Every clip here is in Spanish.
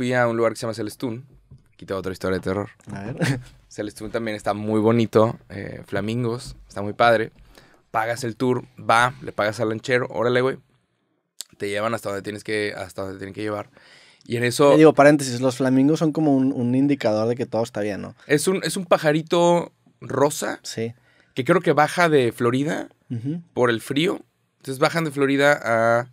fui a un lugar que se llama Celestún. Aquí otra historia de terror. A ver. Celestún también está muy bonito. Eh, flamingos, está muy padre. Pagas el tour, va, le pagas al lanchero, órale, güey. Te llevan hasta donde tienes que, hasta donde tienen que llevar. Y en eso. Te eh, digo, paréntesis, los flamingos son como un, indicador de que todo está bien, ¿no? Es un, es un pajarito rosa. Sí. Que creo que baja de Florida por el frío. Entonces bajan de Florida a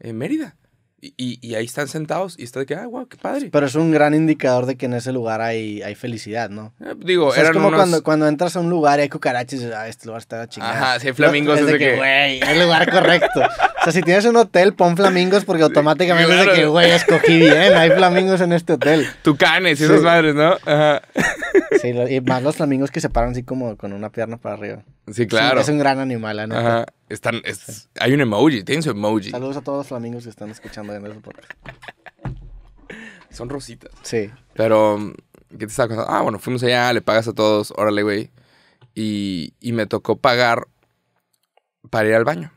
eh, Mérida. Y, y, ahí están sentados y está de que, ah, guau, qué padre. Pero es un gran indicador de que en ese lugar hay, hay felicidad, ¿no? Eh, digo, o sea, es como cuando, cuando entras a un lugar y hay cucarachas y dices, ah, este lugar está chingado. Ajá, si hay flamingos, es, de que, güey, es el lugar correcto. o sea, si tienes un hotel, pon flamingos porque automáticamente claro. es de que, güey, escogí bien, hay flamingos en este hotel. Tucanes y esas madres, ¿no? Ajá. sí, y más los flamingos que se paran así como con una pierna para arriba. Sí, claro. es un gran animal, Están, Hay un emoji, tiene su emoji. Saludos a todos los flamingos que están escuchando en el podcast. Son rositas. Sí. Pero, ¿qué te estaba contando? Ah, bueno, fuimos allá, le pagas a todos, órale, güey. Y, me tocó pagar para ir al baño.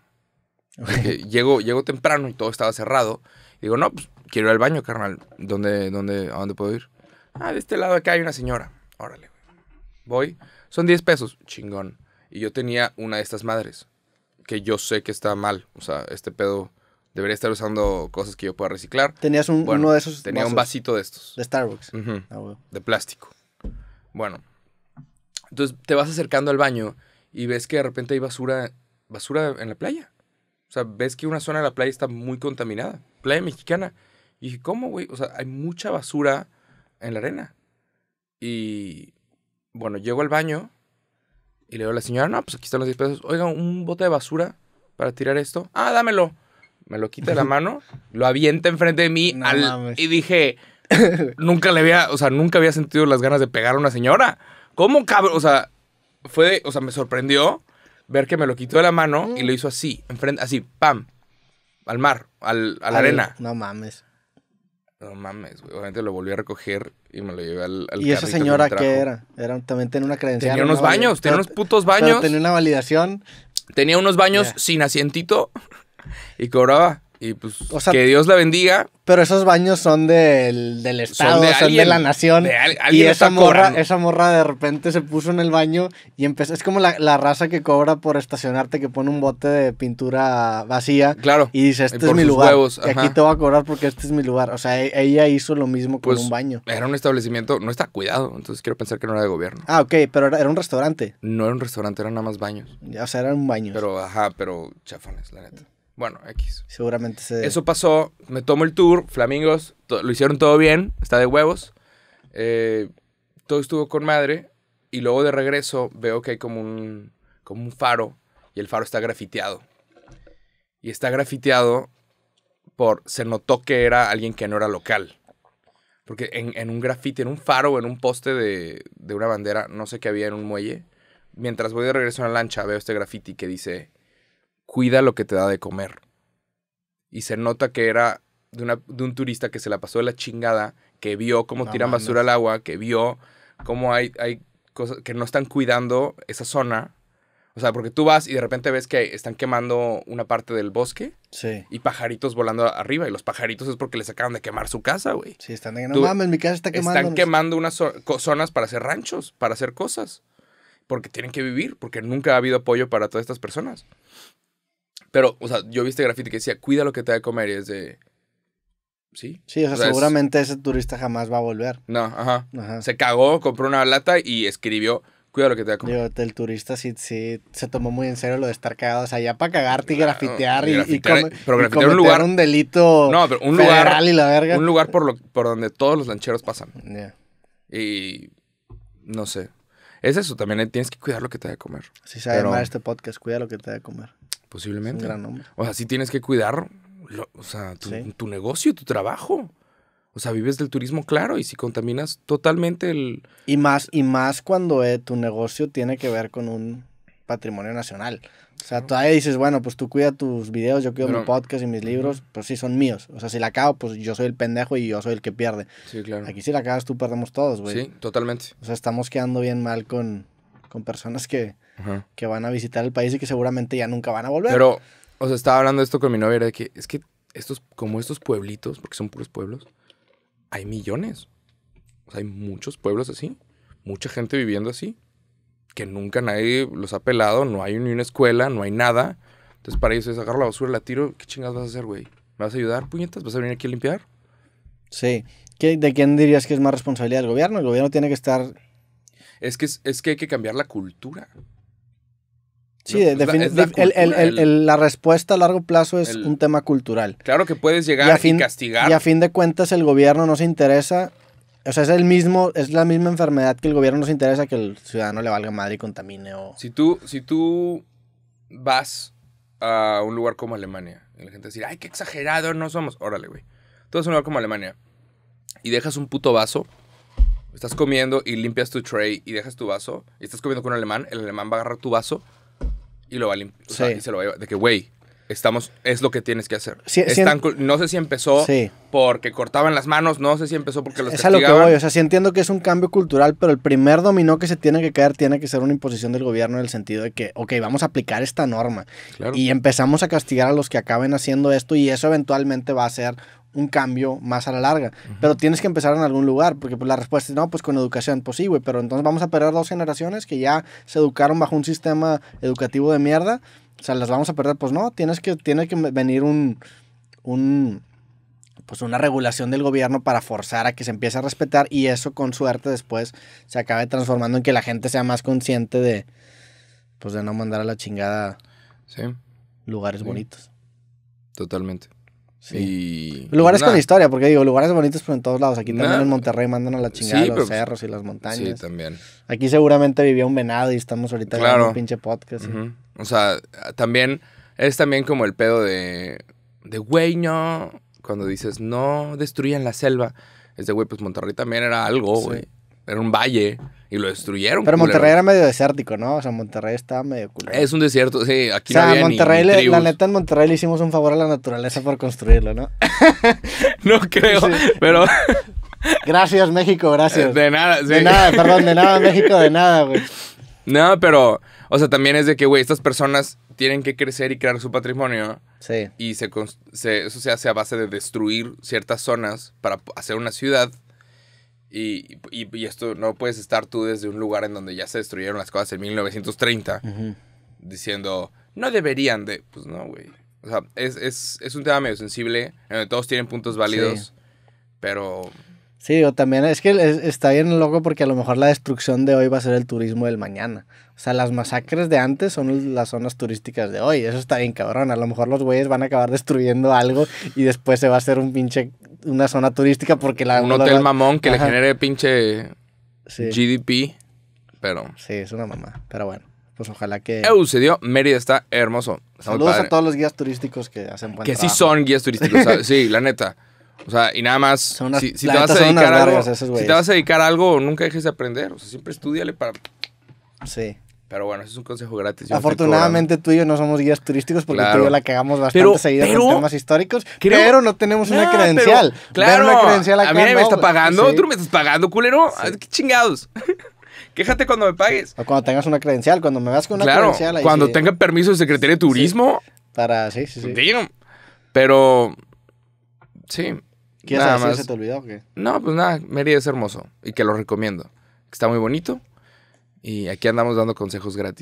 Llego, temprano y todo estaba cerrado. Y digo, no, pues quiero ir al baño, carnal. ¿Dónde, dónde, ¿A dónde puedo ir? Ah, de este lado acá hay una señora. Órale, güey. Voy. Son 10 pesos. Chingón. Y yo tenía una de estas madres, que yo sé que está mal. O sea, este pedo debería estar usando cosas que yo pueda reciclar. ¿Tenías uno de esos? Tenía un vasito de estos. De Starbucks. Ah, de plástico. Bueno. Entonces te vas acercando al baño y ves que de repente hay basura, basura en la playa. O sea, ves que una zona de la playa está muy contaminada. Playa mexicana. Y dije, ¿cómo, güey? O sea, hay mucha basura en la arena. Y bueno, llego al baño y le digo a la señora, no, pues aquí están los 10 pesos. Oiga, un bote de basura para tirar esto. Ah, dámelo. Me lo quita de la mano, lo avienta enfrente de mí y dije, nunca le había, o sea, nunca había sentido las ganas de pegar a una señora. ¿Cómo cabrón? O sea, fue, o sea, me sorprendió ver que me lo quitó de la mano y lo hizo así, enfrente, así, pam, al mar, a la arena. No mames. No mames, güey. Obviamente lo volví a recoger y me lo llevé al, ¿Y esa señora qué era? era? También tenía una credencial. Tenía unos baños, tenía unos putos baños. tenía una validación. Tenía unos baños sin asientito y cobraba y pues que Dios la bendiga. Pero esos baños son del, Estado, son de, la nación. y esa morra, esa morra de repente se puso en el baño y empezó. Es como la, raza que cobra por estacionarte, que pone un bote de pintura vacía. Claro. Y dice, este es mi lugar. y aquí te voy a cobrar porque este es mi lugar. O sea, e, ella hizo lo mismo con pues, un baño. Era un establecimiento, no está cuidado, entonces quiero pensar que no era de gobierno. Ah, ok, pero era, era un restaurante. No era un restaurante, eran nada más baños. O sea, eran baños. Pero, ajá, pero chafones, la neta. Bueno, X. Seguramente se... Eso pasó, me tomo el tour, Flamingos, lo hicieron todo bien, está de huevos. Eh, todo estuvo con madre y luego de regreso veo que hay como un, como un faro y el faro está grafiteado. Y está grafiteado por, se notó que era alguien que no era local. Porque en, un grafite, en un faro o en un poste de, de una bandera, no sé qué había en un muelle. Mientras voy de regreso a la lancha, veo este grafiti que dice cuida lo que te da de comer. Y se nota que era de, un turista que se la pasó de la chingada, que vio cómo tiran basura al agua, que vio cómo hay, hay cosas que no están cuidando esa zona. O sea, porque tú vas y de repente ves que están quemando una parte del bosque. Y pajaritos volando arriba. Y los pajaritos es porque les acaban de quemar su casa, güey. Sí, están de, no mames, mi casa está quemando. Están quemando unas zonas para hacer ranchos, para hacer cosas. Porque tienen que vivir, porque nunca ha habido apoyo para todas estas personas. Pero, o sea, yo viste grafiti que decía, cuida lo que te va de comer y es de... Sí. Sí, o sea, seguramente ese turista jamás va a volver. No, ajá. Se cagó, compró una lata y escribió, cuida lo que te a comer. el turista sí, se tomó muy en serio lo de estar cagado, o sea, ya para cagarte y grafitear, y, grafitear pero grafitear un, lugar, un delito no, pero un lugar, y la verga. Un lugar por, lo, por donde todos los lancheros pasan. Yeah. Y no sé. Es eso, también eh, tienes que cuidar lo que te va de comer. Si sabe pero... este podcast, cuida lo que te de comer. Posiblemente. O sea, sí tienes que cuidar tu, negocio, tu trabajo. O sea, vives del turismo, claro, y si contaminas totalmente el... Y más, y más cuando eh, tu negocio tiene que ver con un patrimonio nacional. O sea, todavía dices, bueno, pues tú cuida tus videos, yo cuido mi podcast y mis libros, pues sí, son míos. O sea, si la acabo, pues yo soy el pendejo y yo soy el que pierde. Sí, claro. Aquí si la cagas tú perdemos todos, güey. Sí, totalmente. O sea, estamos quedando bien mal con, con personas que, que van a visitar el país y que seguramente ya nunca van a volver. Pero, o sea, estaba hablando esto con mi novia, era de que es que estos, como estos pueblitos, porque son puros pueblos, hay millones. O sea, hay muchos pueblos así, mucha gente viviendo así, que nunca nadie los ha pelado, no hay ni una escuela, no hay nada. Entonces, para ellos es agarrar la basura, la tiro, ¿qué chingas vas a hacer, güey? ¿Me vas a ayudar, puñetas? ¿Vas a venir aquí a limpiar? Sí. ¿De quién dirías que es más responsabilidad del gobierno? El gobierno tiene que estar... Es que, es, es que hay que cambiar la cultura. Sí, La, respuesta a largo plazo es un tema cultural. Claro que puedes llegar y, a castigar. Y a fin de cuentas el gobierno no se interesa. O sea, es, el mismo, es la misma enfermedad que el gobierno no se interesa que el ciudadano le valga madre y contamine. Si, tú, si tú vas a un lugar como Alemania y la gente dice, ay, qué exagerado no somos. Órale, güey. Tú vas a un lugar como Alemania y dejas un puto vaso estás comiendo y limpias tu tray y dejas tu vaso y estás comiendo con un alemán, el alemán va a agarrar tu vaso y lo se lo va a llevar. De que, güey, estamos, es lo que tienes que hacer. no sé si empezó porque cortaban las manos, no sé si empezó porque los es a lo que voy, o sea, sí entiendo que es un cambio cultural, pero el primer dominó que se tiene que caer tiene que ser una imposición del gobierno en el sentido de que, ok, vamos a aplicar esta norma y empezamos a castigar a los que acaben haciendo esto y eso eventualmente va a ser un cambio más a la larga. Pero tienes que empezar en algún lugar, porque pues, la respuesta es, no, pues con educación, pues sí, güey, pero entonces vamos a perder dos generaciones que ya se educaron bajo un sistema educativo de mierda, o sea, las vamos a perder, pues no, tienes que, tiene que venir un, pues una regulación del gobierno para forzar a que se empiece a respetar y eso con suerte después se acabe transformando en que la gente sea más consciente de, pues de no mandar a la chingada sí. lugares bonitos. Totalmente. Sí. Lugares pues con historia, porque digo, lugares bonitos, por en todos lados. Aquí también en Monterrey mandan a la chingada los pues cerros y las montañas. Sí, también. Aquí seguramente vivía un venado y estamos ahorita en un pinche podcast. O sea, también es también como el pedo de, de güey, no. Cuando dices, no destruyan la selva. Es de, güey, pues Monterrey también era algo, güey. Era un valle y lo destruyeron. Pero Monterrey era medio desértico, ¿no? O sea, Monterrey estaba medio culero. Es un desierto, sí, aquí o sea, Monterrey la neta en Monterrey le hicimos un favor a la naturaleza por construirlo, ¿no? no creo, pero Gracias, México, gracias. De nada, sí. De nada, perdón, de nada, México, de nada, güey. No, pero, o sea, también es de que, güey, estas personas tienen que crecer y crear su patrimonio. Sí. Y se, se, eso se hace a base de destruir ciertas zonas para hacer una ciudad y, esto no puedes estar tú desde un lugar en donde ya se destruyeron las cosas en 1930 diciendo, no deberían de. Pues no, güey. O sea, es, es, es, un tema medio sensible, en donde todos tienen puntos válidos, pero Sí, o también es que está bien loco porque a lo mejor la destrucción de hoy va a ser el turismo del mañana. O sea, las masacres de antes son las zonas turísticas de hoy. Eso está bien cabrón. A lo mejor los güeyes van a acabar destruyendo algo y después se va a hacer un pinche una zona turística porque la un hotel mamón que le genere pinche GDP, pero Sí, es una mamá, pero bueno. Pues ojalá que. Eu, se dio. Mérida está hermoso. Saludos a todos los guías turísticos que hacen buen Que sí son guías turísticos. sí, la neta. O sea, y nada más, si, te vas a dedicar algo, a algo, nunca dejes de aprender. O sea, siempre estudiale para... Sí. Pero bueno, ese es un consejo gratis. Afortunadamente tú y yo no somos guías turísticos porque tú y yo la cagamos bastante seguido temas históricos, pero no tenemos una credencial. claro, una credencial acá, a mí me está pagando, tú me estás pagando, culero. Ah, ¿Qué chingados? Quéjate cuando me pagues. O cuando tengas una credencial, cuando me vas con una credencial. Ahí cuando tenga permiso de Secretaría de Turismo. Para, sí, sí, sí. Pero, sí, ¿Quieres se te olvidó qué? No, pues nada, Mérida es hermoso y que lo recomiendo. Está muy bonito y aquí andamos dando consejos gratis.